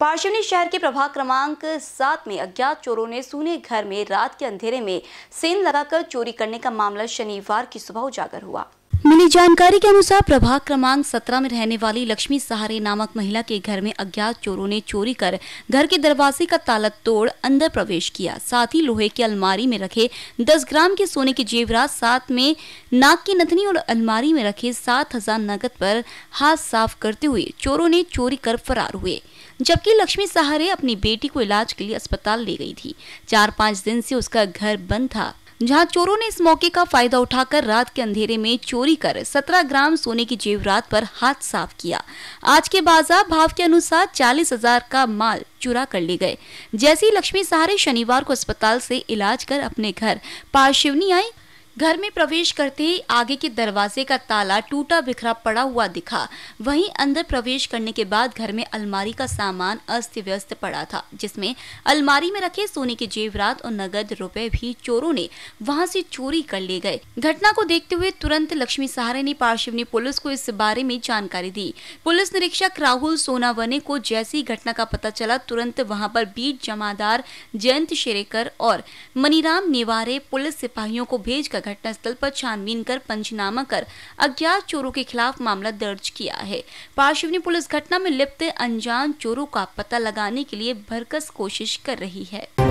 पार्शिवनी शहर के प्रभाग क्रमांक सात में अज्ञात चोरों ने सूने घर में रात के अंधेरे में सेन लगाकर चोरी करने का मामला शनिवार की सुबह उजागर हुआ मिली जानकारी के अनुसार प्रभाग क्रमांक 17 में रहने वाली लक्ष्मी सहारे नामक महिला के घर में अज्ञात चोरों ने चोरी कर घर के दरवाजे का ताला तोड़ अंदर प्रवेश किया साथ ही लोहे की अलमारी में रखे 10 ग्राम के सोने के जेवरात साथ में नाक की नथनी और अलमारी में रखे 7000 नकद पर हाथ साफ करते हुए चोरों ने चोरी कर फरार हुए जबकि लक्ष्मी सहारे अपनी बेटी को इलाज के लिए अस्पताल ले गई थी चार पाँच दिन से उसका घर बंद था जहां चोरों ने इस मौके का फायदा उठाकर रात के अंधेरे में चोरी कर 17 ग्राम सोने की जेवरात पर हाथ साफ किया आज के बाजार भाव के अनुसार चालीस हजार का माल चुरा कर ले गए जैसी लक्ष्मी सहारे शनिवार को अस्पताल से इलाज कर अपने घर पार्शिवनी आई घर में प्रवेश करते ही आगे के दरवाजे का ताला टूटा बिखरा पड़ा हुआ दिखा वहीं अंदर प्रवेश करने के बाद घर में अलमारी का सामान अस्त व्यस्त पड़ा था जिसमें अलमारी में रखे सोने के जेवरात और नगद रुपए भी चोरों ने वहां से चोरी कर ले गए घटना को देखते हुए तुरंत लक्ष्मी सहारे ने पार्शिवनी पुलिस को इस बारे में जानकारी दी पुलिस निरीक्षक राहुल सोनावने को जैसी घटना का पता चला तुरंत वहां पर बीट जमादार जयंत शेरेकर और मनीराम नेवारे पुलिस सिपाहियों को भेजकर घटनास्थल पर छानबीन कर पंचनामा कर अज्ञात चोरों के खिलाफ मामला दर्ज किया है पार्शिवनी पुलिस घटना में लिप्त अनजान चोरों का पता लगाने के लिए भरकस कोशिश कर रही है